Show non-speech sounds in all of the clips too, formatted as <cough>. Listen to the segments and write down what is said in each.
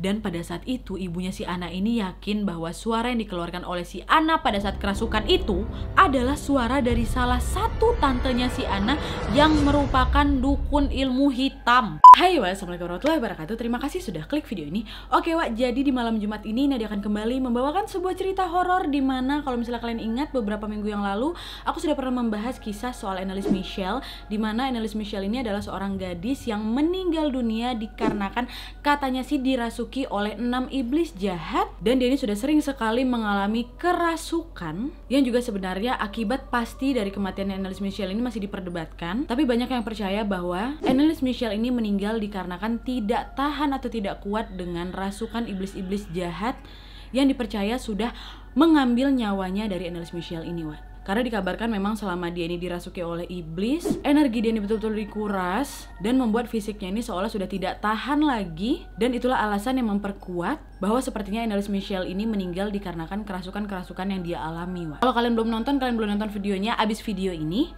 Dan pada saat itu ibunya si Ana ini yakin bahwa suara yang dikeluarkan oleh si Ana pada saat kerasukan itu adalah suara dari salah satu tantenya si Ana yang merupakan dukun ilmu hitam. Hai wa, Assalamualaikum warahmatullahi wabarakatuh. Terima kasih sudah klik video ini. Oke wa, jadi di malam Jumat ini Nadia akan kembali membawakan sebuah cerita horor di mana kalau misalnya kalian ingat beberapa minggu yang lalu aku sudah pernah membahas kisah soal analis Michelle di mana analis Michelle ini adalah seorang gadis yang meninggal dunia dikarenakan katanya sih dirasuk dirasuki oleh enam iblis jahat dan dia ini sudah sering sekali mengalami kerasukan yang juga sebenarnya akibat pasti dari kematian Annelies michelle ini masih diperdebatkan tapi banyak yang percaya bahwa Annelies michelle ini meninggal dikarenakan tidak tahan atau tidak kuat dengan rasukan iblis-iblis jahat yang dipercaya sudah mengambil nyawanya dari Annelies michelle ini, Wak. Karena dikabarkan memang selama dia ini dirasuki oleh iblis, energi dia ini betul-betul dikuras dan membuat fisiknya ini seolah sudah tidak tahan lagi dan itulah alasan yang memperkuat bahwa sepertinya analis Michelle ini meninggal dikarenakan kerasukan-kerasukan yang dia alami. wah Kalau kalian belum nonton, kalian belum nonton videonya abis video ini.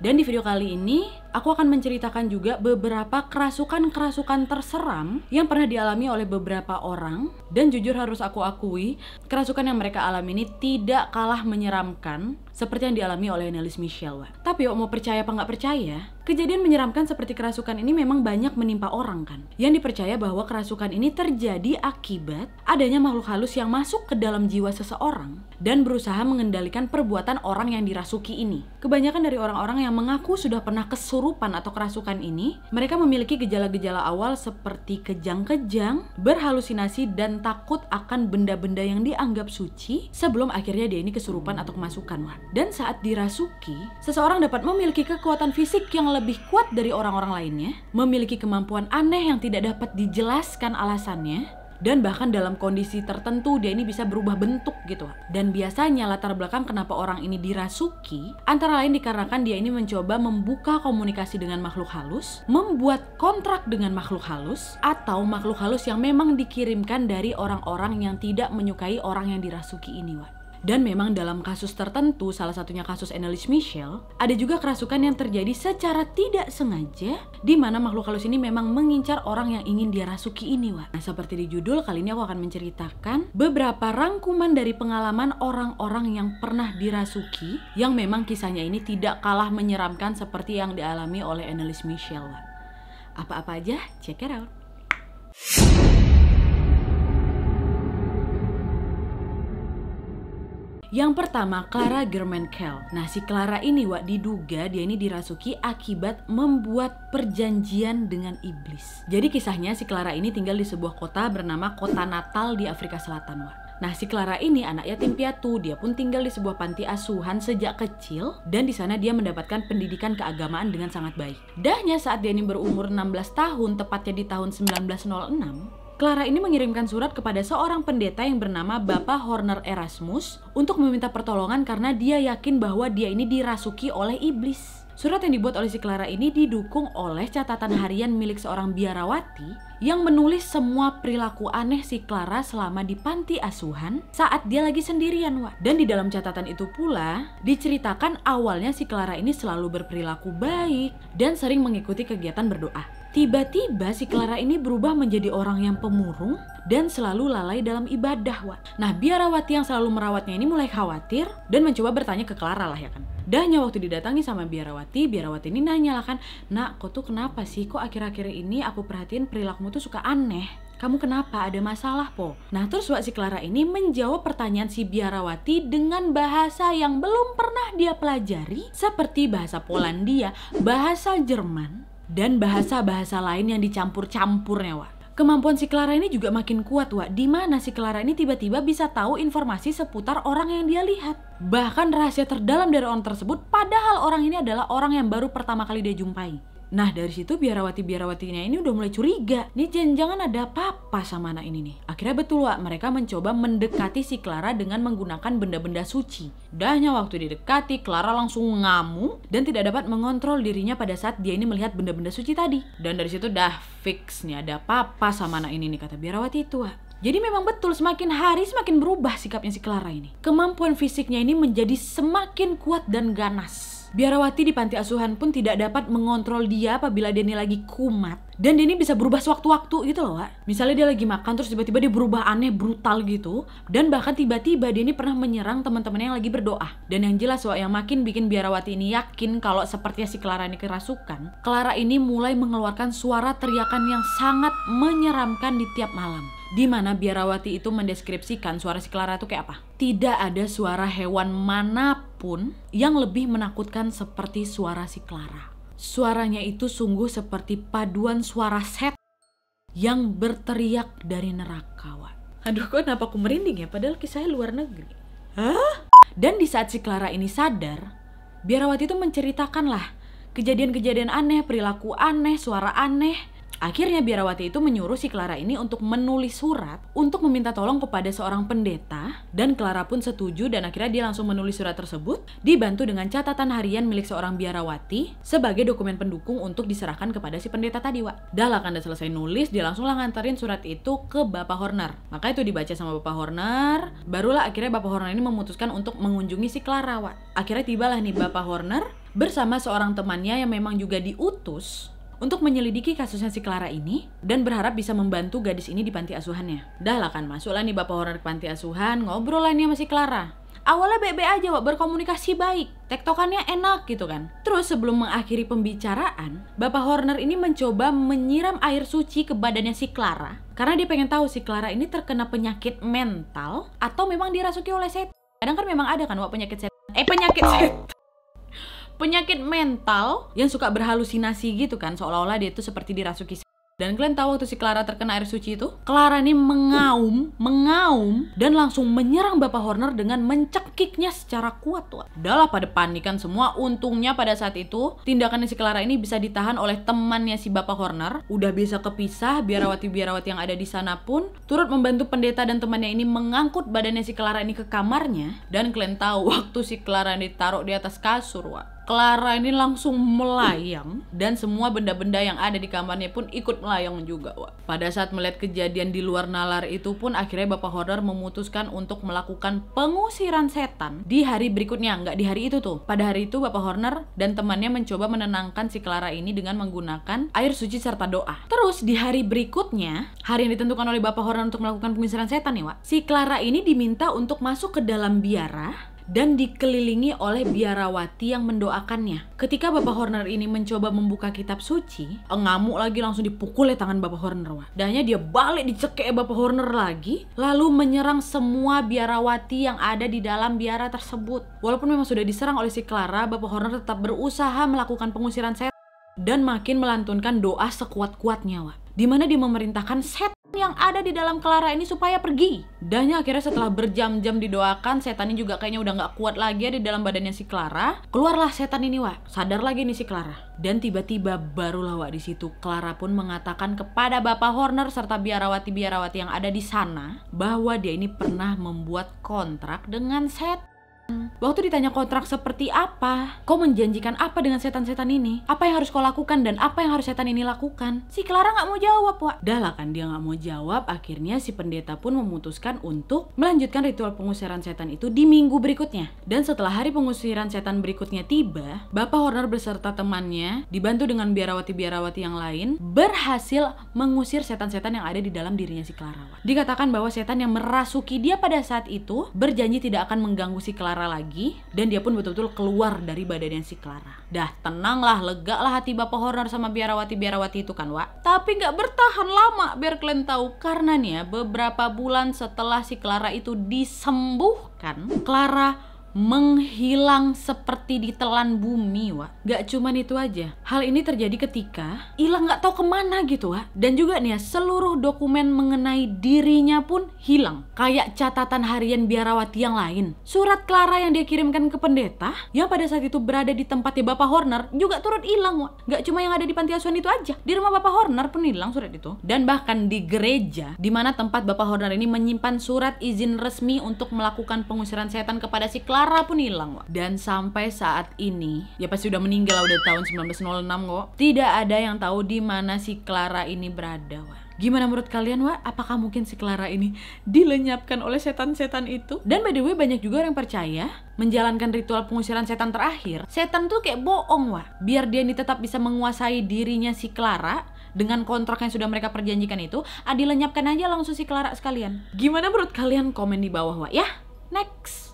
Dan di video kali ini aku akan menceritakan juga beberapa kerasukan-kerasukan terseram yang pernah dialami oleh beberapa orang dan jujur harus aku akui kerasukan yang mereka alami ini tidak kalah menyeramkan seperti yang dialami oleh analis Michelle. Tapi yuk mau percaya apa nggak percaya, kejadian menyeramkan seperti kerasukan ini memang banyak menimpa orang kan. Yang dipercaya bahwa kerasukan ini terjadi akibat adanya makhluk halus yang masuk ke dalam jiwa seseorang dan berusaha mengendalikan perbuatan orang yang dirasuki ini. Kebanyakan dari orang-orang yang mengaku sudah pernah kesulitan kesurupan atau kerasukan ini, mereka memiliki gejala-gejala awal seperti kejang-kejang, berhalusinasi, dan takut akan benda-benda yang dianggap suci sebelum akhirnya dia ini kesurupan atau kemasukan. Wah. Dan saat dirasuki, seseorang dapat memiliki kekuatan fisik yang lebih kuat dari orang-orang lainnya, memiliki kemampuan aneh yang tidak dapat dijelaskan alasannya, dan bahkan dalam kondisi tertentu dia ini bisa berubah bentuk gitu. Dan biasanya latar belakang kenapa orang ini dirasuki antara lain dikarenakan dia ini mencoba membuka komunikasi dengan makhluk halus, membuat kontrak dengan makhluk halus atau makhluk halus yang memang dikirimkan dari orang-orang yang tidak menyukai orang yang dirasuki ini, Wak. Dan memang dalam kasus tertentu, salah satunya kasus analis Michelle, ada juga kerasukan yang terjadi secara tidak sengaja di mana makhluk halus ini memang mengincar orang yang ingin dia rasuki ini, Wak. Nah, seperti di judul, kali ini aku akan menceritakan beberapa rangkuman dari pengalaman orang-orang yang pernah dirasuki yang memang kisahnya ini tidak kalah menyeramkan seperti yang dialami oleh analis Michelle, Wak. Apa-apa aja, check it out. Yang pertama Clara Kell. Nah si Clara ini Wak diduga dia ini dirasuki akibat membuat perjanjian dengan iblis. Jadi kisahnya si Clara ini tinggal di sebuah kota bernama Kota Natal di Afrika Selatan Wak. Nah, si Clara ini anak yatim piatu, dia pun tinggal di sebuah panti asuhan sejak kecil dan di sana dia mendapatkan pendidikan keagamaan dengan sangat baik. Dahnya saat dia ini berumur 16 tahun, tepatnya di tahun 1906, Clara ini mengirimkan surat kepada seorang pendeta yang bernama Bapak Horner Erasmus untuk meminta pertolongan karena dia yakin bahwa dia ini dirasuki oleh iblis. Surat yang dibuat oleh si Clara ini didukung oleh catatan harian milik seorang biarawati yang menulis semua perilaku aneh si Clara selama di panti asuhan saat dia lagi sendirian, Wak. Dan di dalam catatan itu pula diceritakan awalnya si Clara ini selalu berperilaku baik dan sering mengikuti kegiatan berdoa. Tiba-tiba si Clara ini berubah menjadi orang yang pemurung dan selalu lalai dalam ibadah, Wak. Nah, biarawati yang selalu merawatnya ini mulai khawatir dan mencoba bertanya ke Clara lah ya kan. Dahnya waktu didatangi sama biarawati, biarawati ini nanya lah kan, Nak, kok tuh kenapa sih? Kok akhir-akhir ini aku perhatiin perilakumu tuh suka aneh? kamu kenapa ada masalah po? Nah terus Wak si Clara ini menjawab pertanyaan si biarawati dengan bahasa yang belum pernah dia pelajari seperti bahasa Polandia, bahasa Jerman, dan bahasa-bahasa lain yang dicampur-campurnya, Wak. Kemampuan si Clara ini juga makin kuat, Wak. Di mana si Clara ini tiba-tiba bisa tahu informasi seputar orang yang dia lihat. Bahkan rahasia terdalam dari orang tersebut, padahal orang ini adalah orang yang baru pertama kali dia jumpai. Nah dari situ biarawati-biarawatinya ini udah mulai curiga. Nih jangan-jangan ada apa-apa sama anak ini nih. Akhirnya betul lah mereka mencoba mendekati si Clara dengan menggunakan benda-benda suci. Dahnya waktu didekati Clara langsung ngamuk dan tidak dapat mengontrol dirinya pada saat dia ini melihat benda-benda suci tadi. Dan dari situ dah fix nih ada apa-apa sama anak ini nih kata biarawati itu. Jadi memang betul semakin hari semakin berubah sikapnya si Clara ini. Kemampuan fisiknya ini menjadi semakin kuat dan ganas. Biarawati di panti asuhan pun tidak dapat mengontrol dia apabila Denny lagi kumat. Dan Denny bisa berubah sewaktu-waktu gitu loh, Wak. Misalnya dia lagi makan terus tiba-tiba dia berubah aneh, brutal gitu. Dan bahkan tiba-tiba Denny pernah menyerang teman-temannya yang lagi berdoa. Dan yang jelas Wak, yang makin bikin Biarawati ini yakin kalau sepertinya si Clara ini kerasukan, Clara ini mulai mengeluarkan suara teriakan yang sangat menyeramkan di tiap malam di mana biarawati itu mendeskripsikan suara si Clara itu kayak apa. Tidak ada suara hewan manapun pun yang lebih menakutkan seperti suara si Clara. Suaranya itu sungguh seperti paduan suara set yang berteriak dari neraka, Wan. Aduh, kok kenapa aku merinding ya? Padahal kisahnya luar negeri. Hah? Dan di saat si Clara ini sadar, biarawati itu menceritakanlah kejadian-kejadian aneh, perilaku aneh, suara aneh, Akhirnya biarawati itu menyuruh si Clara ini untuk menulis surat untuk meminta tolong kepada seorang pendeta dan Clara pun setuju dan akhirnya dia langsung menulis surat tersebut dibantu dengan catatan harian milik seorang biarawati sebagai dokumen pendukung untuk diserahkan kepada si pendeta tadi, Wak. Dah lah kan selesai nulis, dia langsung lah nganterin surat itu ke Bapak Horner. Maka itu dibaca sama Bapak Horner, barulah akhirnya Bapak Horner ini memutuskan untuk mengunjungi si Clara, Wak. Akhirnya tibalah nih Bapak Horner bersama seorang temannya yang memang juga diutus untuk menyelidiki kasusnya si Clara ini dan berharap bisa membantu gadis ini di panti asuhannya. Dah lah kan, masuklah nih bapak horor ke panti asuhan, ngobrol lah nih sama si Clara. Awalnya bebe aja, Wak, berkomunikasi baik, tektokannya enak gitu kan. Terus sebelum mengakhiri pembicaraan, Bapak Horner ini mencoba menyiram air suci ke badannya si Clara. Karena dia pengen tahu si Clara ini terkena penyakit mental atau memang dirasuki oleh setan. Kadang kan memang ada kan, Wak, penyakit setan. Eh, penyakit setan penyakit mental yang suka berhalusinasi gitu kan seolah-olah dia itu seperti dirasuki dan kalian tahu waktu si Clara terkena air suci itu, Clara ini mengaum, mengaum, dan langsung menyerang Bapak Horner dengan mencekiknya secara kuat tuh. adalah pada panikan semua, untungnya pada saat itu, tindakan si Clara ini bisa ditahan oleh temannya si Bapak Horner. Udah bisa kepisah, biarawati-biarawati yang ada di sana pun turut membantu pendeta dan temannya ini mengangkut badannya si Clara ini ke kamarnya. Dan kalian tahu <laughs> waktu si Clara ditaruh di atas kasur, wah Clara ini langsung melayang dan semua benda-benda yang ada di kamarnya pun ikut melayang juga. Wak. Pada saat melihat kejadian di luar nalar itu pun akhirnya Bapak Horror memutuskan untuk melakukan pengusiran setan di hari berikutnya, nggak di hari itu tuh. Pada hari itu Bapak Horner dan temannya mencoba menenangkan si Clara ini dengan menggunakan air suci serta doa. Terus di hari berikutnya, hari yang ditentukan oleh Bapak Horner untuk melakukan pengusiran setan nih, Wak. Si Clara ini diminta untuk masuk ke dalam biara dan dikelilingi oleh biarawati yang mendoakannya. Ketika Bapak Horner ini mencoba membuka kitab suci, ngamuk lagi langsung dipukul oleh tangan Bapak Horner. Wah. Dan dia balik dicekek Bapak Horner lagi, lalu menyerang semua biarawati yang ada di dalam biara tersebut. Walaupun memang sudah diserang oleh si Clara, Bapak Horner tetap berusaha melakukan pengusiran setan dan makin melantunkan doa sekuat-kuatnya. Wah. Di mana dia memerintahkan set yang ada di dalam Clara ini supaya pergi. Dan akhirnya setelah berjam-jam didoakan, setan ini juga kayaknya udah nggak kuat lagi ada ya di dalam badannya si Clara. Keluarlah setan ini, Wak. Sadar lagi nih si Clara. Dan tiba-tiba barulah Wak di situ Clara pun mengatakan kepada Bapak Horner serta biarawati-biarawati yang ada di sana bahwa dia ini pernah membuat kontrak dengan setan Waktu ditanya kontrak seperti apa, kau menjanjikan apa dengan setan-setan ini? Apa yang harus kau lakukan dan apa yang harus setan ini lakukan? Si Clara nggak mau jawab, Wak. Dah kan dia nggak mau jawab, akhirnya si pendeta pun memutuskan untuk melanjutkan ritual pengusiran setan itu di minggu berikutnya. Dan setelah hari pengusiran setan berikutnya tiba, Bapak Horner beserta temannya, dibantu dengan biarawati-biarawati yang lain, berhasil mengusir setan-setan yang ada di dalam dirinya si Clara. Wak. Dikatakan bahwa setan yang merasuki dia pada saat itu berjanji tidak akan mengganggu si Clara Clara lagi dan dia pun betul-betul keluar dari badan yang si Clara. Dah tenanglah, lega lah hati Bapak Horor sama biarawati-biarawati itu kan, Wak. Tapi nggak bertahan lama biar kalian tahu karena nih ya beberapa bulan setelah si Clara itu disembuhkan, Clara menghilang seperti ditelan bumi, wa, Gak cuman itu aja. Hal ini terjadi ketika hilang gak tahu kemana gitu, wa, Dan juga nih ya, seluruh dokumen mengenai dirinya pun hilang. Kayak catatan harian biarawati yang lain. Surat Clara yang dia kirimkan ke pendeta, yang pada saat itu berada di tempatnya Bapak Horner, juga turut hilang, wa. Gak cuma yang ada di panti asuhan itu aja. Di rumah Bapak Horner pun hilang surat itu. Dan bahkan di gereja, di mana tempat Bapak Horner ini menyimpan surat izin resmi untuk melakukan pengusiran setan kepada si Clara Clara pun hilang, Wak. Dan sampai saat ini, ya pasti udah meninggal udah tahun 1906 kok. Tidak ada yang tahu di mana si Clara ini berada, Wak. Gimana menurut kalian, Wak? Apakah mungkin si Clara ini dilenyapkan oleh setan-setan itu? Dan by the way, banyak juga orang yang percaya menjalankan ritual pengusiran setan terakhir, setan tuh kayak bohong, Wak. Biar dia ini tetap bisa menguasai dirinya si Clara, dengan kontrak yang sudah mereka perjanjikan itu, ah dilenyapkan aja langsung si Clara sekalian. Gimana menurut kalian? Komen di bawah, Wak, ya. Next!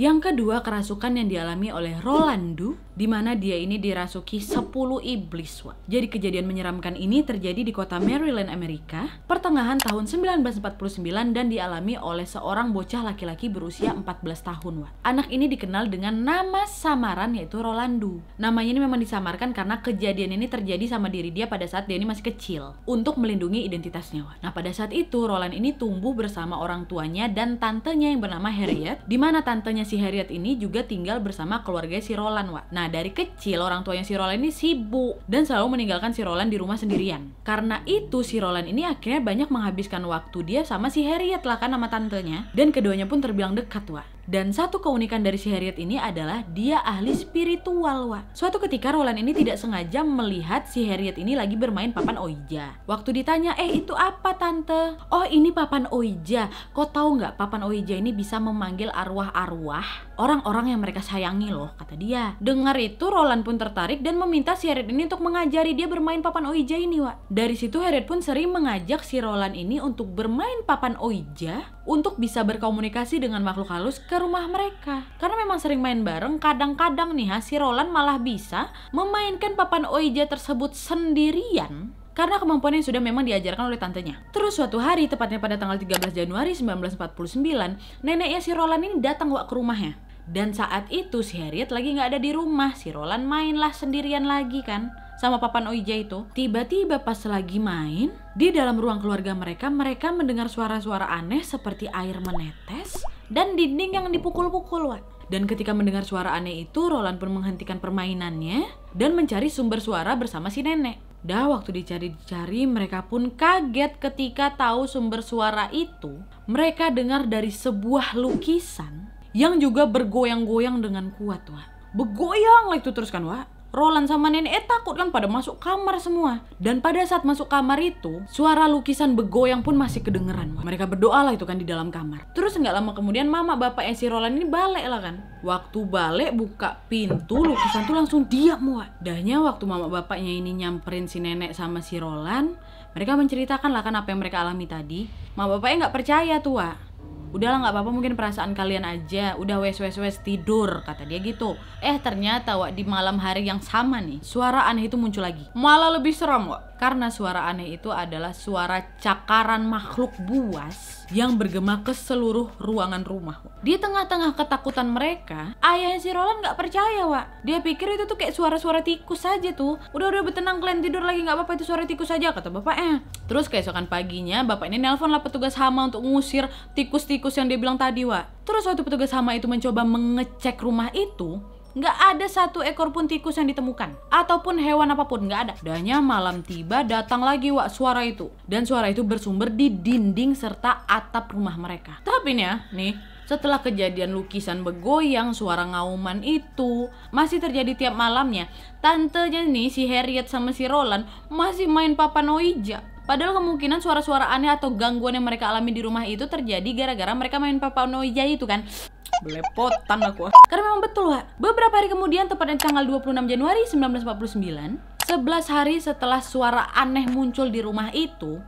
Yang kedua, kerasukan yang dialami oleh Rolandu, di mana dia ini dirasuki 10 iblis. Wak. Jadi kejadian menyeramkan ini terjadi di kota Maryland, Amerika, pertengahan tahun 1949 dan dialami oleh seorang bocah laki-laki berusia 14 tahun. Wak. Anak ini dikenal dengan nama samaran yaitu Rolandu. Namanya ini memang disamarkan karena kejadian ini terjadi sama diri dia pada saat dia ini masih kecil untuk melindungi identitasnya. Wak. Nah, pada saat itu Roland ini tumbuh bersama orang tuanya dan tantenya yang bernama Harriet, di mana tantenya si Harriet ini juga tinggal bersama keluarga si Roland, Wak. Nah, dari kecil orang tuanya si Roland ini sibuk dan selalu meninggalkan si Roland di rumah sendirian. Karena itu si Roland ini akhirnya banyak menghabiskan waktu dia sama si Harriet lah kan sama tantenya dan keduanya pun terbilang dekat, Wak. Dan satu keunikan dari si Harriet ini adalah dia ahli spiritual, Wak. Suatu ketika Roland ini tidak sengaja melihat si Harriet ini lagi bermain papan Oija. Waktu ditanya, eh itu apa tante? Oh ini papan Oija. Kok tahu nggak papan Oija ini bisa memanggil arwah-arwah? orang-orang yang mereka sayangi loh, kata dia. Dengar itu Roland pun tertarik dan meminta si Harriet ini untuk mengajari dia bermain papan Oija ini, Wak. Dari situ Harriet pun sering mengajak si Roland ini untuk bermain papan Oija untuk bisa berkomunikasi dengan makhluk halus ke rumah mereka. Karena memang sering main bareng, kadang-kadang nih ha, si Roland malah bisa memainkan papan Oija tersebut sendirian karena kemampuan yang sudah memang diajarkan oleh tantenya. Terus suatu hari, tepatnya pada tanggal 13 Januari 1949, neneknya si Roland ini datang wak ke rumahnya. Dan saat itu si Harriet lagi nggak ada di rumah, si Roland mainlah sendirian lagi kan sama papan Oija itu. Tiba-tiba pas lagi main, di dalam ruang keluarga mereka, mereka mendengar suara-suara aneh seperti air menetes dan dinding yang dipukul-pukul, wat Dan ketika mendengar suara aneh itu, Roland pun menghentikan permainannya dan mencari sumber suara bersama si nenek. Dah waktu dicari cari mereka pun kaget ketika tahu sumber suara itu. Mereka dengar dari sebuah lukisan yang juga bergoyang-goyang dengan kuat, Wak. Bergoyang lah itu terus kan, Wak. Roland sama nenek eh, takut kan pada masuk kamar semua. Dan pada saat masuk kamar itu, suara lukisan begoyang pun masih kedengeran. Wak. Mereka berdoa lah itu kan di dalam kamar. Terus nggak lama kemudian mama bapaknya si Roland ini balik lah kan. Waktu balik buka pintu, lukisan tuh langsung diam Wak. Dahnya waktu mama bapaknya ini nyamperin si nenek sama si Roland, mereka menceritakan lah kan apa yang mereka alami tadi. Mama bapaknya nggak percaya tuh Wak udahlah nggak apa-apa mungkin perasaan kalian aja udah wes wes wes tidur kata dia gitu eh ternyata wak di malam hari yang sama nih suara aneh itu muncul lagi malah lebih serem wak karena suara aneh itu adalah suara cakaran makhluk buas yang bergema ke seluruh ruangan rumah. Di tengah-tengah ketakutan mereka, ayahnya si Roland nggak percaya, Wak. Dia pikir itu tuh kayak suara-suara tikus saja tuh. Udah udah bertenang kalian tidur lagi nggak apa-apa itu suara tikus saja kata bapaknya. Eh. Terus keesokan paginya bapak ini nelpon petugas hama untuk ngusir tikus-tikus yang dia bilang tadi, Wak. Terus waktu petugas hama itu mencoba mengecek rumah itu, Nggak ada satu ekor pun tikus yang ditemukan. Ataupun hewan apapun, nggak ada. Danya malam tiba datang lagi wak suara itu. Dan suara itu bersumber di dinding serta atap rumah mereka. Tapi nih ya, nih, setelah kejadian lukisan begoyang, suara ngauman itu masih terjadi tiap malamnya. Tantenya nih si Harriet sama si Roland masih main Papa Noija. Padahal kemungkinan suara-suara aneh atau gangguan yang mereka alami di rumah itu terjadi gara-gara mereka main Papa Noija itu kan. Belepotan aku. Karena memang betul, Wak. Beberapa hari kemudian, tepatnya tanggal 26 Januari 1949, 11 hari setelah suara aneh muncul di rumah itu,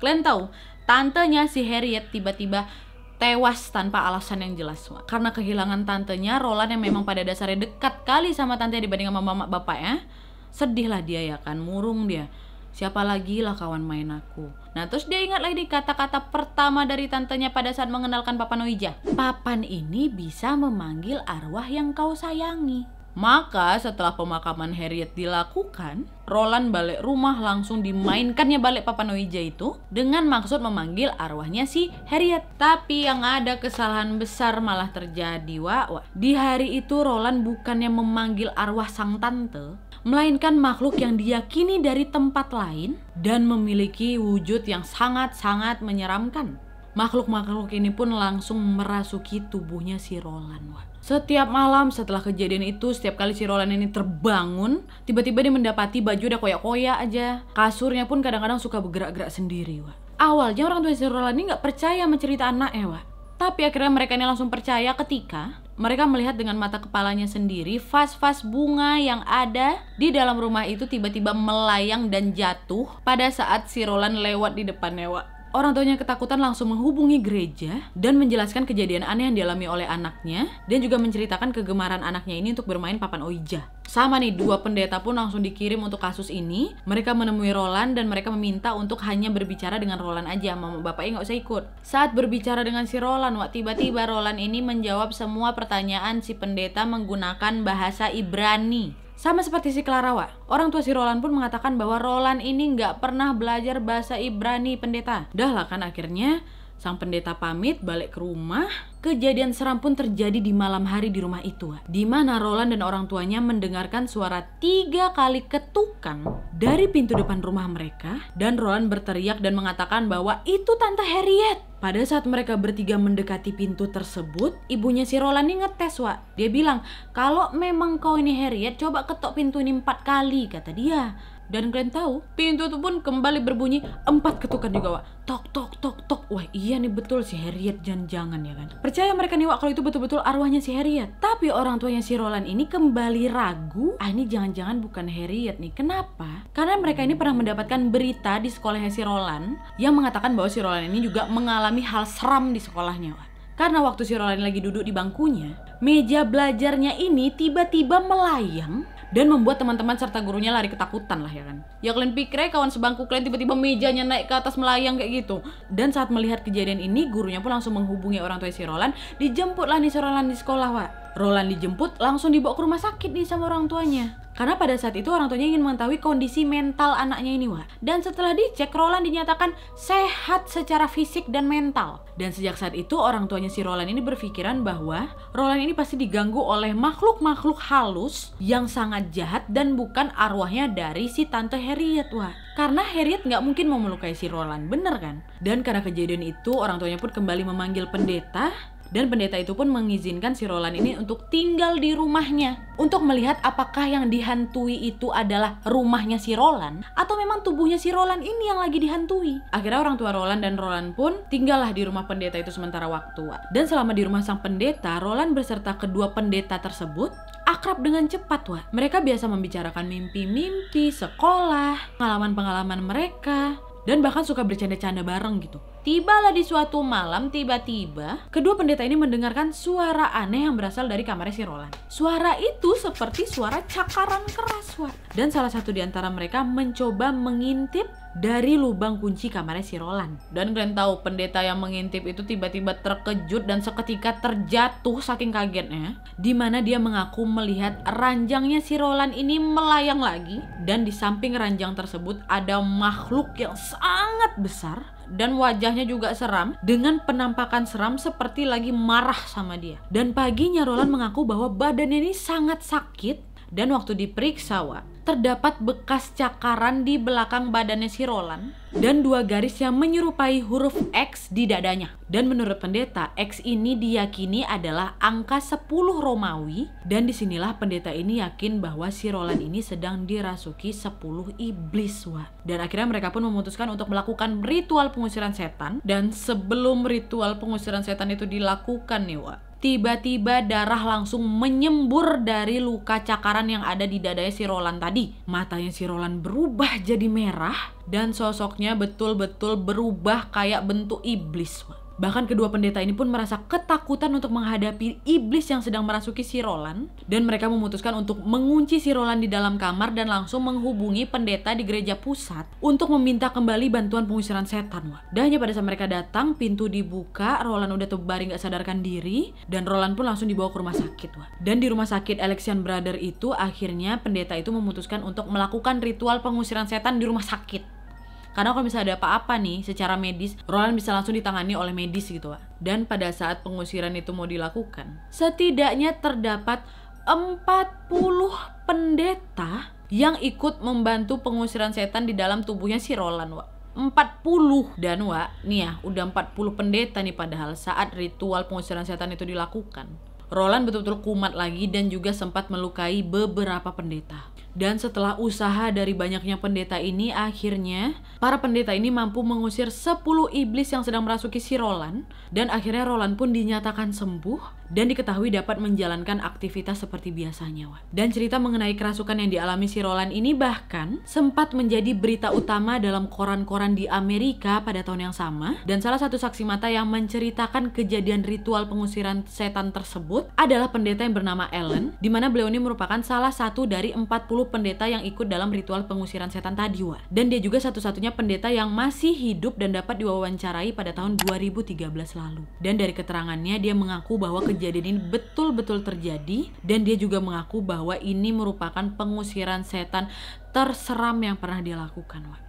kalian tahu, tantenya si Harriet tiba-tiba tewas tanpa alasan yang jelas Wak. karena kehilangan tantenya Roland yang memang pada dasarnya dekat kali sama tante dibanding sama mama bapaknya sedih lah dia ya kan murung dia Siapa lagi lah kawan main aku. Nah terus dia ingat lagi kata-kata pertama dari tantenya pada saat mengenalkan papan Noija. Papan ini bisa memanggil arwah yang kau sayangi. Maka setelah pemakaman Harriet dilakukan, Roland balik rumah langsung dimainkannya balik Papa Noija itu dengan maksud memanggil arwahnya si Harriet. Tapi yang ada kesalahan besar malah terjadi, Wak. Di hari itu Roland bukannya memanggil arwah sang tante, melainkan makhluk yang diyakini dari tempat lain dan memiliki wujud yang sangat-sangat menyeramkan. Makhluk-makhluk ini pun langsung merasuki tubuhnya si Roland. Wah. Setiap malam setelah kejadian itu, setiap kali si Roland ini terbangun, tiba-tiba dia mendapati baju udah koyak-koyak aja. Kasurnya pun kadang-kadang suka bergerak-gerak sendiri. Wah. Awalnya orang tua si Roland ini nggak percaya mencerita anaknya, wah. Tapi akhirnya mereka ini langsung percaya ketika mereka melihat dengan mata kepalanya sendiri vas-vas bunga yang ada di dalam rumah itu tiba-tiba melayang dan jatuh pada saat si Roland lewat di depan Wak orang tuanya ketakutan langsung menghubungi gereja dan menjelaskan kejadian aneh yang dialami oleh anaknya dan juga menceritakan kegemaran anaknya ini untuk bermain papan oija. Sama nih, dua pendeta pun langsung dikirim untuk kasus ini. Mereka menemui Roland dan mereka meminta untuk hanya berbicara dengan Roland aja. Mama bapaknya nggak usah ikut. Saat berbicara dengan si Roland, waktu tiba-tiba Roland ini menjawab semua pertanyaan si pendeta menggunakan bahasa Ibrani. Sama seperti si Clarawa, orang tua si Roland pun mengatakan bahwa Roland ini nggak pernah belajar bahasa Ibrani pendeta. Dah lah kan akhirnya sang pendeta pamit balik ke rumah Kejadian seram pun terjadi di malam hari di rumah itu, di mana Roland dan orang tuanya mendengarkan suara tiga kali ketukan dari pintu depan rumah mereka dan Roland berteriak dan mengatakan bahwa itu Tante Harriet. Pada saat mereka bertiga mendekati pintu tersebut, ibunya si Roland ini ngetes, Wak. Dia bilang, kalau memang kau ini Harriet, coba ketok pintu ini empat kali, kata dia. Dan kalian tahu, pintu itu pun kembali berbunyi empat ketukan juga, Wak. Tok, tok, tok, tok. Wah, iya nih betul si Harriet jangan-jangan ya kan. Percaya mereka nih, Wak, kalau itu betul-betul arwahnya si Harriet. Tapi orang tuanya si Roland ini kembali ragu, ah ini jangan-jangan bukan Harriet nih. Kenapa? Karena mereka ini pernah mendapatkan berita di sekolahnya si Roland yang mengatakan bahwa si Roland ini juga mengalami hal seram di sekolahnya, Wak. Karena waktu si Roland lagi duduk di bangkunya, meja belajarnya ini tiba-tiba melayang dan membuat teman-teman serta gurunya lari ketakutan lah ya kan. Ya kalian pikir kawan sebangku kalian tiba-tiba mejanya naik ke atas melayang kayak gitu. Dan saat melihat kejadian ini, gurunya pun langsung menghubungi orang tua si Roland, dijemputlah nih si Roland di sekolah, Wak. Roland dijemput, langsung dibawa ke rumah sakit nih sama orang tuanya. Karena pada saat itu orang tuanya ingin mengetahui kondisi mental anaknya ini, Wak. Dan setelah dicek, Roland dinyatakan sehat secara fisik dan mental. Dan sejak saat itu, orang tuanya si Roland ini berpikiran bahwa Roland ini pasti diganggu oleh makhluk-makhluk halus yang sangat jahat dan bukan arwahnya dari si Tante Harriet, Wak. Karena Harriet nggak mungkin mau melukai si Roland, bener kan? Dan karena kejadian itu, orang tuanya pun kembali memanggil pendeta dan pendeta itu pun mengizinkan si Roland ini untuk tinggal di rumahnya untuk melihat apakah yang dihantui itu adalah rumahnya si Roland atau memang tubuhnya si Roland ini yang lagi dihantui. Akhirnya orang tua Roland dan Roland pun tinggallah di rumah pendeta itu sementara waktu. Dan selama di rumah sang pendeta, Roland beserta kedua pendeta tersebut akrab dengan cepat wah. Mereka biasa membicarakan mimpi-mimpi, sekolah, pengalaman-pengalaman mereka, dan bahkan suka bercanda-canda bareng gitu. Tibalah di suatu malam tiba-tiba kedua pendeta ini mendengarkan suara aneh yang berasal dari kamarnya si Roland. Suara itu seperti suara cakaran keras, Wak. Dan salah satu di antara mereka mencoba mengintip dari lubang kunci kamarnya si Roland. Dan kalian tahu pendeta yang mengintip itu tiba-tiba terkejut dan seketika terjatuh saking kagetnya. Dimana dia mengaku melihat ranjangnya si Roland ini melayang lagi. Dan di samping ranjang tersebut ada makhluk yang sangat besar dan wajahnya juga seram dengan penampakan seram seperti lagi marah sama dia. Dan paginya Roland mengaku bahwa badannya ini sangat sakit dan waktu diperiksa, Wak, terdapat bekas cakaran di belakang badannya si Roland dan dua garis yang menyerupai huruf X di dadanya. Dan menurut pendeta, X ini diyakini adalah angka 10 Romawi dan disinilah pendeta ini yakin bahwa si Roland ini sedang dirasuki 10 iblis. Wah. Dan akhirnya mereka pun memutuskan untuk melakukan ritual pengusiran setan dan sebelum ritual pengusiran setan itu dilakukan nih Wak, Tiba-tiba darah langsung menyembur dari luka cakaran yang ada di dadanya si Roland tadi. Matanya si Roland berubah jadi merah dan sosoknya betul-betul berubah kayak bentuk iblis. Bahkan kedua pendeta ini pun merasa ketakutan untuk menghadapi iblis yang sedang merasuki si Roland dan mereka memutuskan untuk mengunci si Roland di dalam kamar dan langsung menghubungi pendeta di gereja pusat untuk meminta kembali bantuan pengusiran setan. Wah. Dan hanya pada saat mereka datang, pintu dibuka, Roland udah terbaring gak sadarkan diri dan Roland pun langsung dibawa ke rumah sakit. Wah. Dan di rumah sakit Alexian Brother itu akhirnya pendeta itu memutuskan untuk melakukan ritual pengusiran setan di rumah sakit. Karena kalau misalnya ada apa-apa nih secara medis, Roland bisa langsung ditangani oleh medis gitu, Wak. Dan pada saat pengusiran itu mau dilakukan, setidaknya terdapat 40 pendeta yang ikut membantu pengusiran setan di dalam tubuhnya si Roland, Wak. 40 dan wa nih ya udah 40 pendeta nih padahal saat ritual pengusiran setan itu dilakukan Roland betul-betul kumat lagi dan juga sempat melukai beberapa pendeta dan setelah usaha dari banyaknya pendeta ini, akhirnya para pendeta ini mampu mengusir 10 iblis yang sedang merasuki si Roland. Dan akhirnya Roland pun dinyatakan sembuh dan diketahui dapat menjalankan aktivitas seperti biasanya. Wak. Dan cerita mengenai kerasukan yang dialami si Roland ini bahkan sempat menjadi berita utama dalam koran-koran di Amerika pada tahun yang sama. Dan salah satu saksi mata yang menceritakan kejadian ritual pengusiran setan tersebut adalah pendeta yang bernama Ellen, di mana beliau ini merupakan salah satu dari 40 pendeta yang ikut dalam ritual pengusiran setan tadi, Wak. Dan dia juga satu-satunya pendeta yang masih hidup dan dapat diwawancarai pada tahun 2013 lalu. Dan dari keterangannya, dia mengaku bahwa kejadian ini betul-betul terjadi dan dia juga mengaku bahwa ini merupakan pengusiran setan terseram yang pernah dia lakukan, Wak.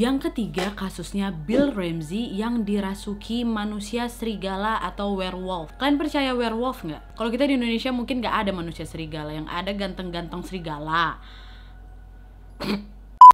Yang ketiga kasusnya Bill Ramsey yang dirasuki manusia serigala atau werewolf. Kalian percaya werewolf nggak? Kalau kita di Indonesia mungkin nggak ada manusia serigala, yang ada ganteng-ganteng serigala.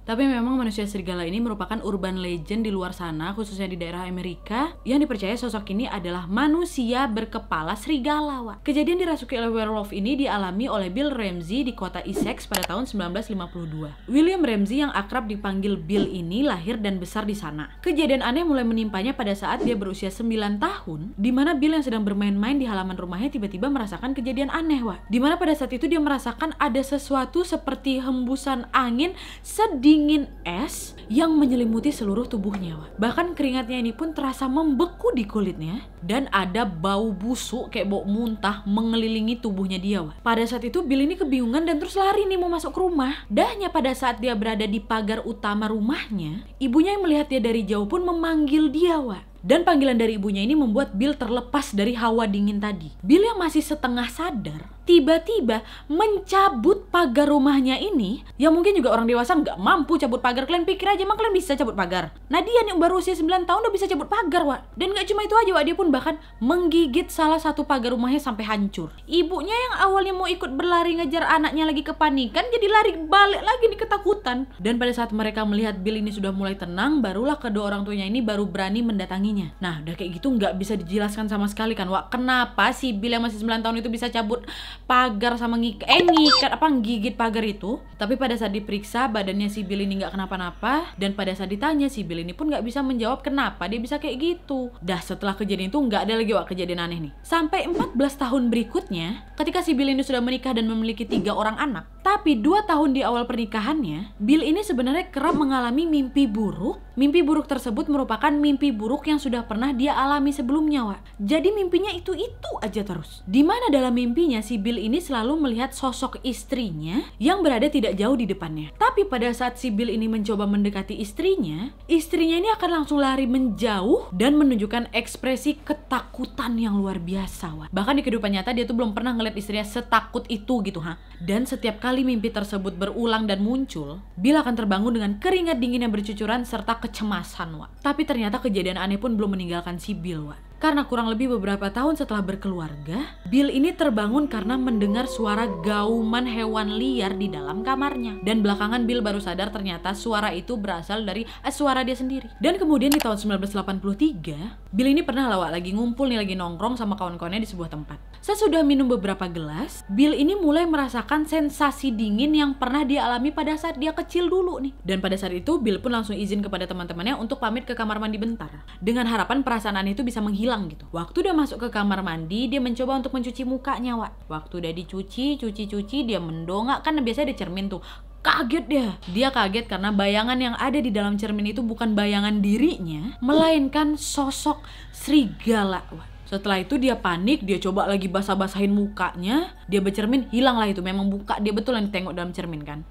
Tapi memang manusia serigala ini merupakan urban legend di luar sana, khususnya di daerah Amerika, yang dipercaya sosok ini adalah manusia berkepala serigala. Wak. Kejadian dirasuki oleh werewolf ini dialami oleh Bill Ramsey di kota Essex pada tahun 1952. William Ramsey yang akrab dipanggil Bill ini lahir dan besar di sana. Kejadian aneh mulai menimpanya pada saat dia berusia 9 tahun, di mana Bill yang sedang bermain-main di halaman rumahnya tiba-tiba merasakan kejadian aneh, Wak. Di mana pada saat itu dia merasakan ada sesuatu seperti hembusan angin sedih dingin es yang menyelimuti seluruh tubuhnya. Wak. Bahkan keringatnya ini pun terasa membeku di kulitnya dan ada bau busuk kayak bau muntah mengelilingi tubuhnya dia. Wak. Pada saat itu Bill ini kebingungan dan terus lari nih mau masuk ke rumah. Dahnya pada saat dia berada di pagar utama rumahnya, ibunya yang melihat dia dari jauh pun memanggil dia, Wak. Dan panggilan dari ibunya ini membuat Bill terlepas dari hawa dingin tadi. Bill yang masih setengah sadar tiba-tiba mencabut pagar rumahnya ini yang mungkin juga orang dewasa nggak mampu cabut pagar kalian pikir aja emang kalian bisa cabut pagar nah dia nih baru usia 9 tahun udah bisa cabut pagar Wak dan nggak cuma itu aja Wak dia pun bahkan menggigit salah satu pagar rumahnya sampai hancur ibunya yang awalnya mau ikut berlari ngejar anaknya lagi kepanikan jadi lari balik lagi nih ketakutan dan pada saat mereka melihat Bill ini sudah mulai tenang barulah kedua orang tuanya ini baru berani mendatanginya nah udah kayak gitu nggak bisa dijelaskan sama sekali kan Wak kenapa sih Bill yang masih 9 tahun itu bisa cabut pagar sama ngik eh ngikat apa gigit pagar itu tapi pada saat diperiksa badannya si Bill ini nggak kenapa-napa dan pada saat ditanya si Bill ini pun nggak bisa menjawab kenapa dia bisa kayak gitu dah setelah kejadian itu nggak ada lagi wak kejadian aneh nih sampai 14 tahun berikutnya ketika si Bill ini sudah menikah dan memiliki tiga orang anak tapi dua tahun di awal pernikahannya, Bill ini sebenarnya kerap mengalami mimpi buruk. Mimpi buruk tersebut merupakan mimpi buruk yang sudah pernah dia alami sebelumnya, Wak. Jadi mimpinya itu-itu aja terus. Di mana dalam mimpinya si Bill Sibil ini selalu melihat sosok istrinya yang berada tidak jauh di depannya. Tapi pada saat Sibil ini mencoba mendekati istrinya, istrinya ini akan langsung lari menjauh dan menunjukkan ekspresi ketakutan yang luar biasa. Wak. Bahkan di kehidupan nyata dia tuh belum pernah ngeliat istrinya setakut itu gitu ha. Dan setiap kali mimpi tersebut berulang dan muncul, Bill akan terbangun dengan keringat dingin yang bercucuran serta kecemasan. wah. Tapi ternyata kejadian aneh pun belum meninggalkan Sibil. wah. Karena kurang lebih beberapa tahun setelah berkeluarga, Bill ini terbangun karena mendengar suara gauman hewan liar di dalam kamarnya. Dan belakangan Bill baru sadar ternyata suara itu berasal dari eh, suara dia sendiri. Dan kemudian di tahun 1983, Bill ini pernah lawak lagi ngumpul nih lagi nongkrong sama kawan-kawannya di sebuah tempat. Sesudah minum beberapa gelas, Bill ini mulai merasakan sensasi dingin yang pernah dia alami pada saat dia kecil dulu nih. Dan pada saat itu, Bill pun langsung izin kepada teman-temannya untuk pamit ke kamar mandi bentar. Dengan harapan perasaan itu bisa menghilang hilang gitu. Waktu dia masuk ke kamar mandi, dia mencoba untuk mencuci mukanya, Wak. Waktu udah dicuci, cuci-cuci, dia mendongak. Kan biasanya ada cermin tuh kaget dia. Dia kaget karena bayangan yang ada di dalam cermin itu bukan bayangan dirinya, melainkan sosok serigala. Wah, setelah itu dia panik, dia coba lagi basah-basahin mukanya, dia bercermin, hilanglah itu. Memang buka dia betul yang tengok dalam cermin kan.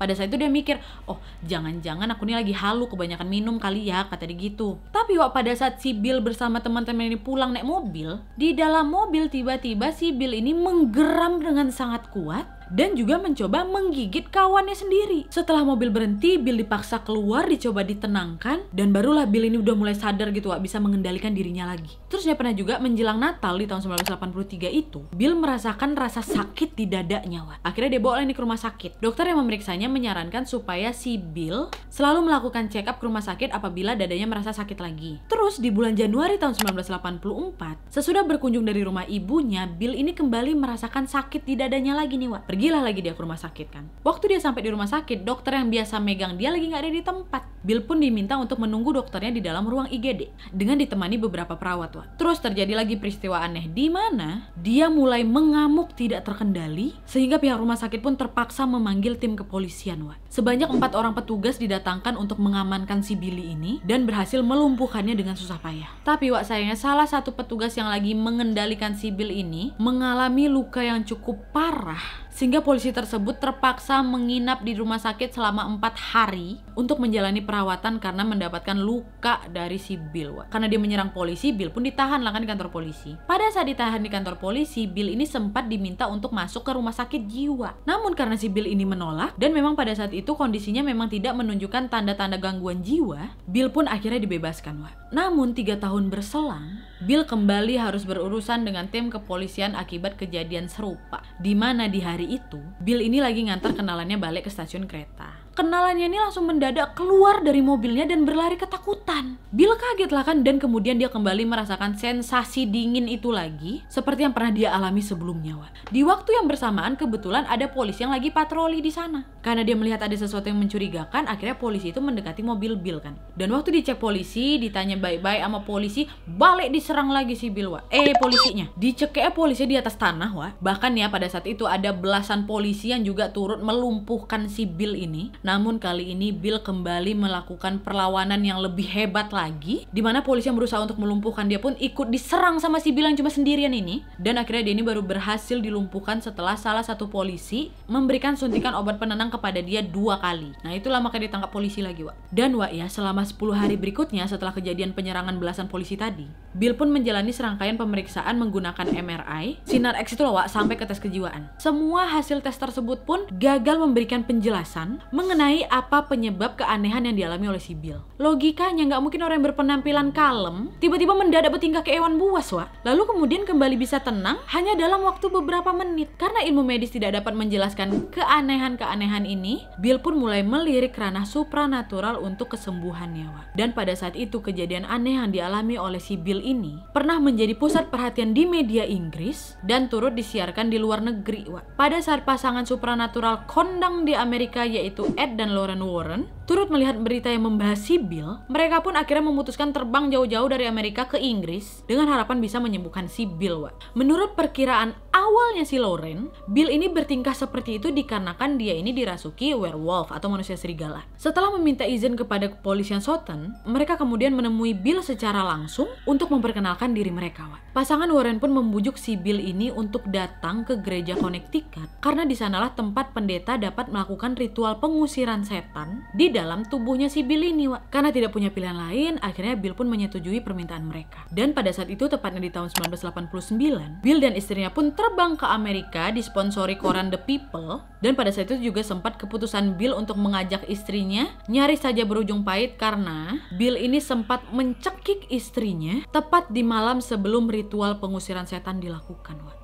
Pada saat itu dia mikir, oh jangan-jangan aku ini lagi halu kebanyakan minum kali ya, kata dia gitu. Tapi Wak pada saat si Bill bersama teman-teman ini pulang naik mobil, di dalam mobil tiba-tiba si Bill ini menggeram dengan sangat kuat dan juga mencoba menggigit kawannya sendiri. Setelah mobil berhenti, Bill dipaksa keluar, dicoba ditenangkan, dan barulah Bill ini udah mulai sadar gitu, bisa mengendalikan dirinya lagi. Terus dia pernah juga menjelang Natal di tahun 1983 itu, Bill merasakan rasa sakit di dadanya, Wak. Akhirnya dia bawa ini ke rumah sakit. Dokter yang memeriksanya menyarankan supaya si Bill selalu melakukan check up ke rumah sakit apabila dadanya merasa sakit lagi. Terus di bulan Januari tahun 1984, sesudah berkunjung dari rumah ibunya, Bill ini kembali merasakan sakit di dadanya lagi nih, Wak Pergilah lagi dia ke rumah sakit kan. Waktu dia sampai di rumah sakit, dokter yang biasa megang dia lagi nggak ada di tempat. Bill pun diminta untuk menunggu dokternya di dalam ruang IGD dengan ditemani beberapa perawat. Wah. Terus terjadi lagi peristiwa aneh di mana dia mulai mengamuk tidak terkendali sehingga pihak rumah sakit pun terpaksa memanggil tim kepolisian. Wah. Sebanyak empat orang petugas didatangkan untuk mengamankan si Billy ini dan berhasil melumpuhkannya dengan susah payah. Tapi Wak sayangnya salah satu petugas yang lagi mengendalikan si Bill ini mengalami luka yang cukup parah sehingga polisi tersebut terpaksa menginap di rumah sakit selama empat hari untuk menjalani perawatan karena mendapatkan luka dari si Bill. Karena dia menyerang polisi, Bill pun ditahan lah kan di kantor polisi. Pada saat ditahan di kantor polisi, Bill ini sempat diminta untuk masuk ke rumah sakit jiwa. Namun karena si Bill ini menolak dan memang pada saat itu kondisinya memang tidak menunjukkan tanda-tanda gangguan jiwa, Bill pun akhirnya dibebaskan. Wak. Namun tiga tahun berselang, Bill kembali harus berurusan dengan tim kepolisian akibat kejadian serupa, di mana di hari itu Bill ini lagi ngantar kenalannya balik ke stasiun kereta kenalannya ini langsung mendadak keluar dari mobilnya dan berlari ketakutan. Bill kaget lah kan dan kemudian dia kembali merasakan sensasi dingin itu lagi seperti yang pernah dia alami sebelumnya. Wak. Di waktu yang bersamaan kebetulan ada polisi yang lagi patroli di sana. Karena dia melihat ada sesuatu yang mencurigakan, akhirnya polisi itu mendekati mobil Bill kan. Dan waktu dicek polisi, ditanya baik-baik sama polisi, balik diserang lagi si Bill Wak. Eh polisinya, dicek diceknya polisi di atas tanah Wak. Bahkan ya pada saat itu ada belasan polisi yang juga turut melumpuhkan si Bill ini namun kali ini Bill kembali melakukan perlawanan yang lebih hebat lagi, di mana polisi yang berusaha untuk melumpuhkan dia pun ikut diserang sama si Bill yang cuma sendirian ini. Dan akhirnya dia ini baru berhasil dilumpuhkan setelah salah satu polisi memberikan suntikan obat penenang kepada dia dua kali. Nah itulah makanya ditangkap polisi lagi, Wak. Dan Wak ya, selama 10 hari berikutnya setelah kejadian penyerangan belasan polisi tadi, Bill pun menjalani serangkaian pemeriksaan menggunakan MRI, sinar X itu loh, Wak, sampai ke tes kejiwaan. Semua hasil tes tersebut pun gagal memberikan penjelasan mengenai apa penyebab keanehan yang dialami oleh si Bill. Logikanya nggak mungkin orang yang berpenampilan kalem tiba-tiba mendadak bertingkah keewan buas, Wak. Lalu kemudian kembali bisa tenang hanya dalam waktu beberapa menit. Karena ilmu medis tidak dapat menjelaskan keanehan-keanehan ini, Bill pun mulai melirik ranah supranatural untuk kesembuhannya, Wak. Dan pada saat itu kejadian aneh yang dialami oleh si ini pernah menjadi pusat perhatian di media Inggris dan turut disiarkan di luar negeri, Wak. Pada saat pasangan supranatural kondang di Amerika yaitu Ed dan Lauren Warren turut melihat berita yang membahas Sibyl, mereka pun akhirnya memutuskan terbang jauh-jauh dari Amerika ke Inggris dengan harapan bisa menyembuhkan Sibyl. Wak. Menurut perkiraan awalnya si Lauren, Bill ini bertingkah seperti itu dikarenakan dia ini dirasuki werewolf atau manusia serigala. Setelah meminta izin kepada kepolisian Sutton, mereka kemudian menemui Bill secara langsung untuk memperkenalkan diri mereka. Wak. Pasangan Warren pun membujuk si Bill ini untuk datang ke gereja Connecticut karena disanalah tempat pendeta dapat melakukan ritual pengusiran pengusiran setan di dalam tubuhnya si Bill ini, Wak. Karena tidak punya pilihan lain, akhirnya Bill pun menyetujui permintaan mereka. Dan pada saat itu, tepatnya di tahun 1989, Bill dan istrinya pun terbang ke Amerika disponsori koran The People. Dan pada saat itu juga sempat keputusan Bill untuk mengajak istrinya nyaris saja berujung pahit karena Bill ini sempat mencekik istrinya tepat di malam sebelum ritual pengusiran setan dilakukan, Wak.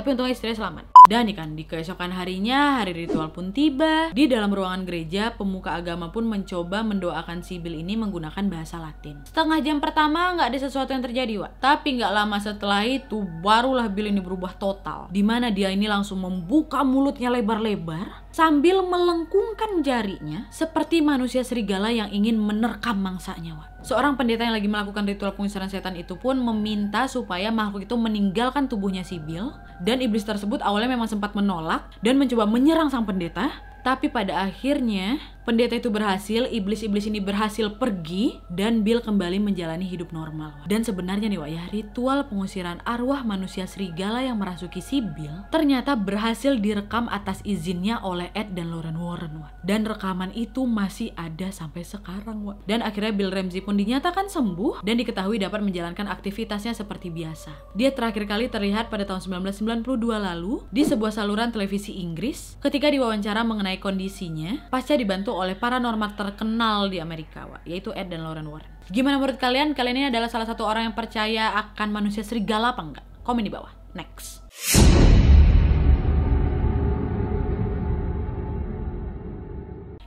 Tapi untungnya istrinya selamat. Dan nih kan, di keesokan harinya, hari ritual pun tiba. Di dalam ruangan gereja, pemuka agama pun mencoba mendoakan Sibil ini menggunakan bahasa Latin. Setengah jam pertama nggak ada sesuatu yang terjadi, Wak. Tapi nggak lama setelah itu, barulah Bill ini berubah total. Dimana dia ini langsung membuka mulutnya lebar-lebar, sambil melengkungkan jarinya seperti manusia serigala yang ingin menerkam mangsanya. nyawa. Seorang pendeta yang lagi melakukan ritual pengusiran setan itu pun meminta supaya makhluk itu meninggalkan tubuhnya sibil dan iblis tersebut awalnya memang sempat menolak dan mencoba menyerang sang pendeta tapi pada akhirnya, pendeta itu berhasil, iblis-iblis ini berhasil pergi, dan Bill kembali menjalani hidup normal. Dan sebenarnya nih Wak ya, ritual pengusiran arwah manusia serigala yang merasuki si Bill ternyata berhasil direkam atas izinnya oleh Ed dan Lauren Warren. Wak. Dan rekaman itu masih ada sampai sekarang. Wak. Dan akhirnya Bill Ramsey pun dinyatakan sembuh dan diketahui dapat menjalankan aktivitasnya seperti biasa. Dia terakhir kali terlihat pada tahun 1992 lalu di sebuah saluran televisi Inggris ketika diwawancara mengenai mengenai kondisinya pasca dibantu oleh paranormal terkenal di Amerika, yaitu Ed dan Lauren Warren. Gimana menurut kalian? Kalian ini adalah salah satu orang yang percaya akan manusia serigala apa enggak? Komen di bawah. Next.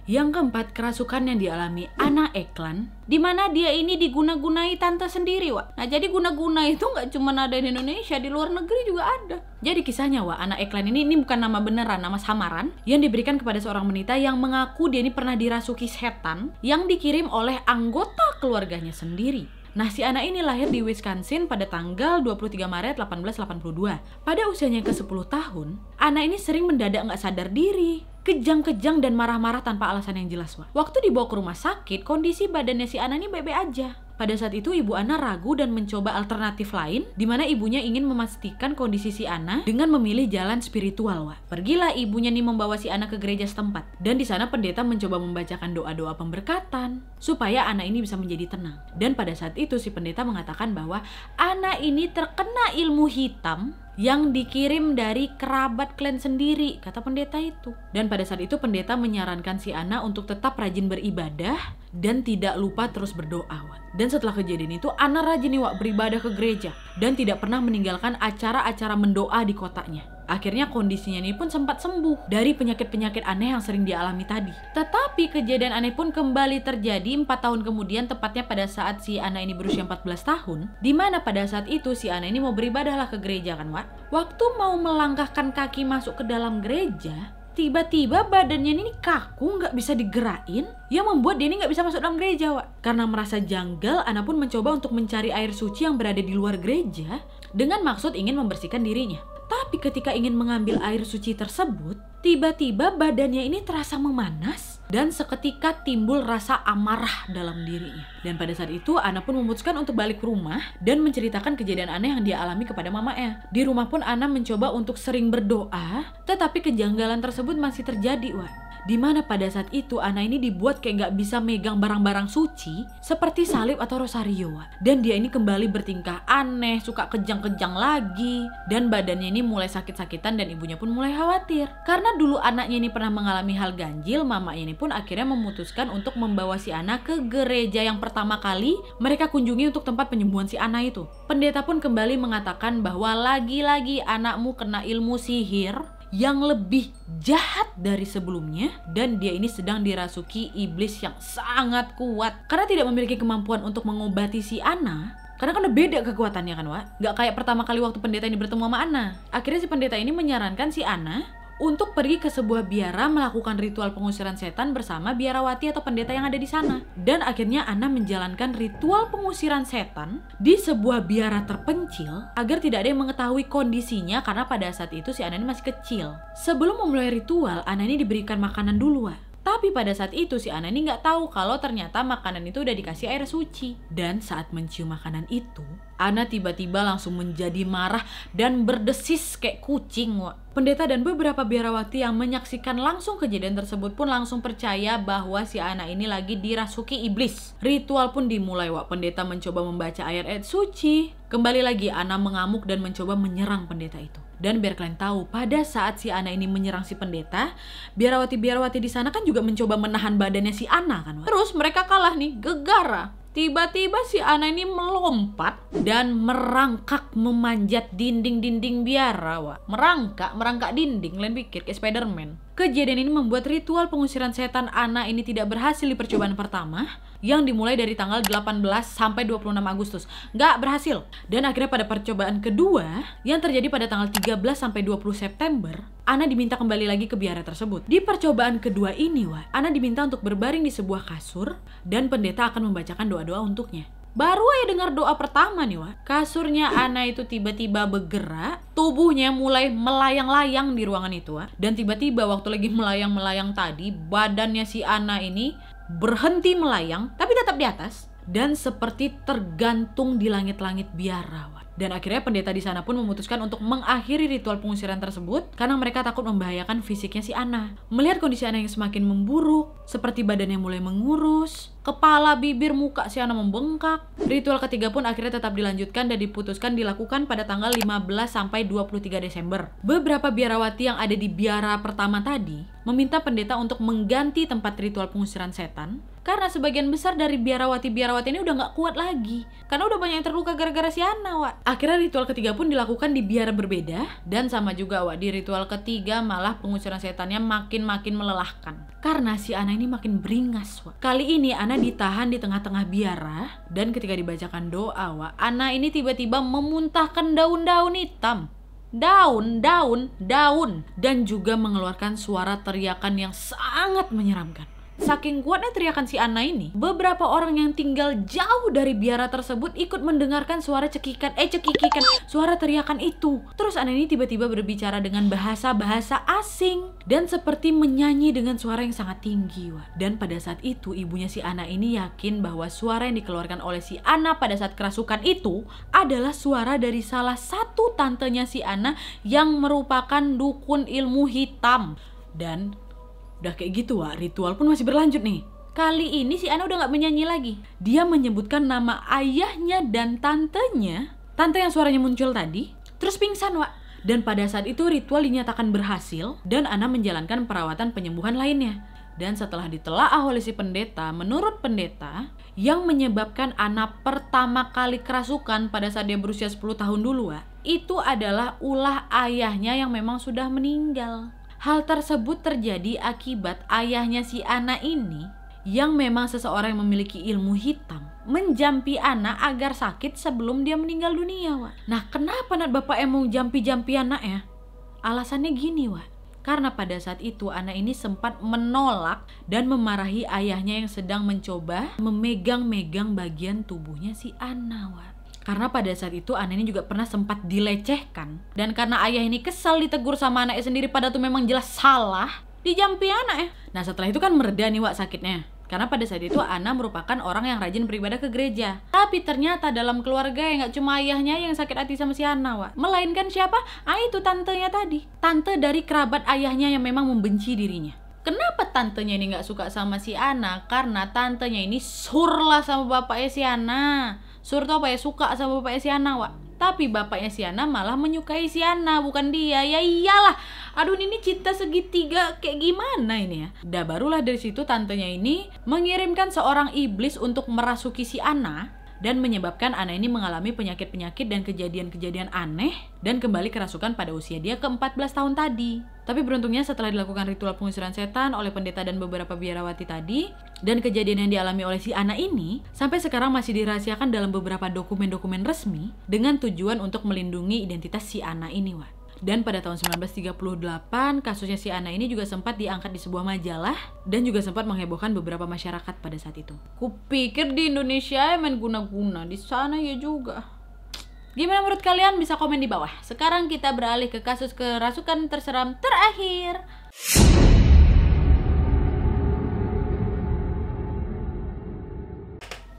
Yang keempat, kerasukan yang dialami anak Eklan, di mana dia ini diguna-gunai tante sendiri, Wak. Nah, jadi guna-guna itu nggak cuma ada di Indonesia, di luar negeri juga ada. Jadi kisahnya, Wak, anak Eklan ini, ini bukan nama beneran, nama samaran, yang diberikan kepada seorang wanita yang mengaku dia ini pernah dirasuki setan, yang dikirim oleh anggota keluarganya sendiri. Nah, si anak ini lahir di Wisconsin pada tanggal 23 Maret 1882. Pada usianya ke-10 tahun, anak ini sering mendadak nggak sadar diri kejang-kejang dan marah-marah tanpa alasan yang jelas, Wak. Waktu dibawa ke rumah sakit, kondisi badannya si Ana ini bebe aja. Pada saat itu ibu Ana ragu dan mencoba alternatif lain di mana ibunya ingin memastikan kondisi si Ana dengan memilih jalan spiritual, wah. Pergilah ibunya nih membawa si Ana ke gereja setempat dan di sana pendeta mencoba membacakan doa-doa pemberkatan supaya Ana ini bisa menjadi tenang. Dan pada saat itu si pendeta mengatakan bahwa Ana ini terkena ilmu hitam yang dikirim dari kerabat klan sendiri, kata pendeta itu. Dan pada saat itu pendeta menyarankan si Ana untuk tetap rajin beribadah dan tidak lupa terus berdoa. Dan setelah kejadian itu, Ana rajin nih, beribadah ke gereja dan tidak pernah meninggalkan acara-acara mendoa di kotanya. Akhirnya kondisinya ini pun sempat sembuh dari penyakit-penyakit aneh yang sering dialami tadi. Tetapi kejadian aneh pun kembali terjadi 4 tahun kemudian tepatnya pada saat si Ana ini berusia 14 tahun, di mana pada saat itu si Ana ini mau beribadahlah ke gereja kan, Wak? Waktu mau melangkahkan kaki masuk ke dalam gereja, tiba-tiba badannya ini kaku nggak bisa digerakin yang membuat dia ini nggak bisa masuk dalam gereja Wak. karena merasa janggal Ana pun mencoba untuk mencari air suci yang berada di luar gereja dengan maksud ingin membersihkan dirinya tapi ketika ingin mengambil air suci tersebut, tiba-tiba badannya ini terasa memanas dan seketika timbul rasa amarah dalam dirinya. Dan pada saat itu, Ana pun memutuskan untuk balik ke rumah dan menceritakan kejadian aneh yang dia alami kepada mamanya. E. Di rumah pun Ana mencoba untuk sering berdoa, tetapi kejanggalan tersebut masih terjadi, Wak. Di mana pada saat itu Ana ini dibuat kayak gak bisa megang barang-barang suci seperti salib atau rosario. Dan dia ini kembali bertingkah aneh, suka kejang-kejang lagi. Dan badannya ini mulai sakit-sakitan dan ibunya pun mulai khawatir. Karena dulu anaknya ini pernah mengalami hal ganjil, mama ini pun akhirnya memutuskan untuk membawa si anak ke gereja yang pertama kali mereka kunjungi untuk tempat penyembuhan si anak itu. Pendeta pun kembali mengatakan bahwa lagi-lagi anakmu kena ilmu sihir yang lebih jahat dari sebelumnya dan dia ini sedang dirasuki iblis yang sangat kuat. Karena tidak memiliki kemampuan untuk mengobati si Ana, karena kan udah beda kekuatannya kan, Wak. Gak kayak pertama kali waktu pendeta ini bertemu sama Ana. Akhirnya si pendeta ini menyarankan si Ana untuk pergi ke sebuah biara melakukan ritual pengusiran setan bersama biarawati atau pendeta yang ada di sana. Dan akhirnya Ana menjalankan ritual pengusiran setan di sebuah biara terpencil agar tidak ada yang mengetahui kondisinya karena pada saat itu si Ana ini masih kecil. Sebelum memulai ritual, Ana ini diberikan makanan dulu, tapi pada saat itu si Ana ini nggak tahu kalau ternyata makanan itu udah dikasih air suci. Dan saat mencium makanan itu, Ana tiba-tiba langsung menjadi marah dan berdesis kayak kucing. Wak. Pendeta dan beberapa biarawati yang menyaksikan langsung kejadian tersebut pun langsung percaya bahwa si Ana ini lagi dirasuki iblis. Ritual pun dimulai, Wak. Pendeta mencoba membaca air ayat suci. Kembali lagi, Ana mengamuk dan mencoba menyerang pendeta itu. Dan biar kalian tahu, pada saat si Ana ini menyerang si pendeta, biarawati-biarawati di sana kan juga mencoba menahan badannya si Ana kan. Terus mereka kalah nih, gegara. Tiba-tiba si Ana ini melompat dan merangkak memanjat dinding-dinding biara, Merangkak, merangkak dinding, kalian pikir kayak Spiderman. Kejadian ini membuat ritual pengusiran setan Ana ini tidak berhasil di percobaan pertama, yang dimulai dari tanggal 18 sampai 26 Agustus. Nggak berhasil. Dan akhirnya pada percobaan kedua yang terjadi pada tanggal 13 sampai 20 September, Ana diminta kembali lagi ke biara tersebut. Di percobaan kedua ini, wah, Ana diminta untuk berbaring di sebuah kasur dan pendeta akan membacakan doa-doa untuknya. Baru aja dengar doa pertama nih wah, kasurnya Ana itu tiba-tiba bergerak, tubuhnya mulai melayang-layang di ruangan itu Wak Dan tiba-tiba waktu lagi melayang-melayang tadi, badannya si Ana ini berhenti melayang tapi tetap di atas dan seperti tergantung di langit-langit biarau. Dan akhirnya pendeta di sana pun memutuskan untuk mengakhiri ritual pengusiran tersebut karena mereka takut membahayakan fisiknya si Ana. Melihat kondisi Ana yang semakin memburuk, seperti badannya mulai mengurus, kepala, bibir, muka si Ana membengkak, ritual ketiga pun akhirnya tetap dilanjutkan dan diputuskan dilakukan pada tanggal 15 sampai 23 Desember. Beberapa biarawati yang ada di biara pertama tadi meminta pendeta untuk mengganti tempat ritual pengusiran setan karena sebagian besar dari biarawati-biarawati ini udah nggak kuat lagi. Karena udah banyak yang terluka gara-gara si Ana, Wak. Akhirnya ritual ketiga pun dilakukan di biara berbeda. Dan sama juga, Wak, di ritual ketiga malah pengusiran setannya makin-makin melelahkan. Karena si Ana ini makin beringas, Wak. Kali ini Ana ditahan di tengah-tengah biara. Dan ketika dibacakan doa, Wak, Ana ini tiba-tiba memuntahkan daun-daun hitam daun, daun, daun, dan juga mengeluarkan suara teriakan yang sangat menyeramkan. Saking kuatnya teriakan si Anna ini, beberapa orang yang tinggal jauh dari biara tersebut ikut mendengarkan suara cekikan, eh cekikikan, suara teriakan itu. Terus Anna ini tiba-tiba berbicara dengan bahasa-bahasa asing dan seperti menyanyi dengan suara yang sangat tinggi. Wah. Dan pada saat itu ibunya si Anna ini yakin bahwa suara yang dikeluarkan oleh si Anna pada saat kerasukan itu adalah suara dari salah satu tantenya si Anna yang merupakan dukun ilmu hitam. Dan Udah kayak gitu wah, ritual pun masih berlanjut nih. Kali ini si Ana udah gak menyanyi lagi. Dia menyebutkan nama ayahnya dan tantenya. Tante yang suaranya muncul tadi. Terus pingsan, Wak. Dan pada saat itu ritual dinyatakan berhasil dan Ana menjalankan perawatan penyembuhan lainnya. Dan setelah ditelaah oleh si pendeta, menurut pendeta, yang menyebabkan Ana pertama kali kerasukan pada saat dia berusia 10 tahun dulu, Wak, itu adalah ulah ayahnya yang memang sudah meninggal. Hal tersebut terjadi akibat ayahnya si Ana ini yang memang seseorang yang memiliki ilmu hitam menjampi anak agar sakit sebelum dia meninggal dunia, Wak. Nah, kenapa nak bapak emang jampi-jampi anak ya? Alasannya gini, Wak. Karena pada saat itu anak ini sempat menolak dan memarahi ayahnya yang sedang mencoba memegang-megang bagian tubuhnya si Ana, Wak. Karena pada saat itu ini juga pernah sempat dilecehkan. Dan karena ayah ini kesal ditegur sama anaknya sendiri pada tuh memang jelas salah, dijampi ya. Nah setelah itu kan mereda nih Wak sakitnya. Karena pada saat itu Ana merupakan orang yang rajin beribadah ke gereja. Tapi ternyata dalam keluarga yang gak cuma ayahnya yang sakit hati sama si Ana, Wak. Melainkan siapa? Ah itu tantenya tadi. Tante dari kerabat ayahnya yang memang membenci dirinya. Kenapa tantenya ini gak suka sama si Ana? Karena tantenya ini surlah sama bapaknya si Ana. Surto Pak suka sama bapaknya Siana, Wak. Tapi bapaknya Siana malah menyukai Siana, bukan dia. Ya iyalah. Aduh, ini cinta segitiga kayak gimana ini ya? Dah barulah dari situ tantenya ini mengirimkan seorang iblis untuk merasuki Siana dan menyebabkan anak ini mengalami penyakit-penyakit dan kejadian-kejadian aneh dan kembali kerasukan pada usia dia ke-14 tahun tadi. Tapi beruntungnya setelah dilakukan ritual pengusiran setan oleh pendeta dan beberapa biarawati tadi, dan kejadian yang dialami oleh si anak ini sampai sekarang masih dirahasiakan dalam beberapa dokumen-dokumen resmi dengan tujuan untuk melindungi identitas si anak ini, Wak. Dan pada tahun 1938, kasusnya si Ana ini juga sempat diangkat di sebuah majalah dan juga sempat menghebohkan beberapa masyarakat pada saat itu. Kupikir di Indonesia ya, main guna-guna, di sana ya juga. Gimana menurut kalian? Bisa komen di bawah. Sekarang kita beralih ke kasus kerasukan terseram terakhir.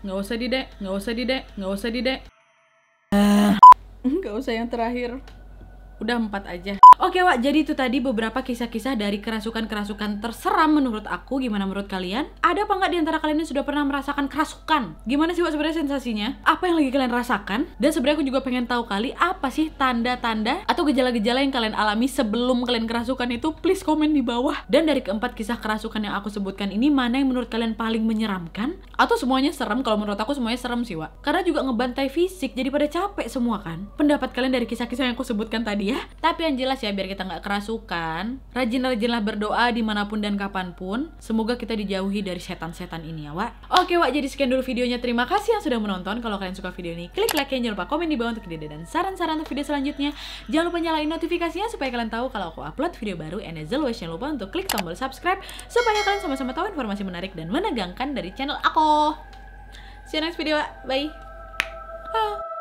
Nggak usah didek, nggak usah didek, nggak usah didek. Nggak usah yang terakhir udah empat aja Oke Wak, jadi itu tadi beberapa kisah-kisah dari kerasukan-kerasukan terseram menurut aku. Gimana menurut kalian? Ada apa nggak di antara kalian yang sudah pernah merasakan kerasukan? Gimana sih Wak sebenarnya sensasinya? Apa yang lagi kalian rasakan? Dan sebenarnya aku juga pengen tahu kali apa sih tanda-tanda atau gejala-gejala yang kalian alami sebelum kalian kerasukan itu? Please komen di bawah. Dan dari keempat kisah kerasukan yang aku sebutkan ini, mana yang menurut kalian paling menyeramkan? Atau semuanya serem? Kalau menurut aku semuanya serem sih Wak. Karena juga ngebantai fisik, jadi pada capek semua kan? Pendapat kalian dari kisah-kisah yang aku sebutkan tadi ya? Tapi yang jelas ya, biar kita nggak kerasukan. Rajin-rajinlah berdoa dimanapun dan kapanpun. Semoga kita dijauhi dari setan-setan ini ya, Wak. Oke, Wak, jadi sekian dulu videonya. Terima kasih yang sudah menonton. Kalau kalian suka video ini, klik like-nya. Jangan lupa komen di bawah untuk ide dan saran-saran untuk video selanjutnya. Jangan lupa nyalain notifikasinya supaya kalian tahu kalau aku upload video baru. And as always, jangan lupa untuk klik tombol subscribe supaya kalian sama-sama tahu informasi menarik dan menegangkan dari channel aku. See you next video, Wak. Bye. Oh.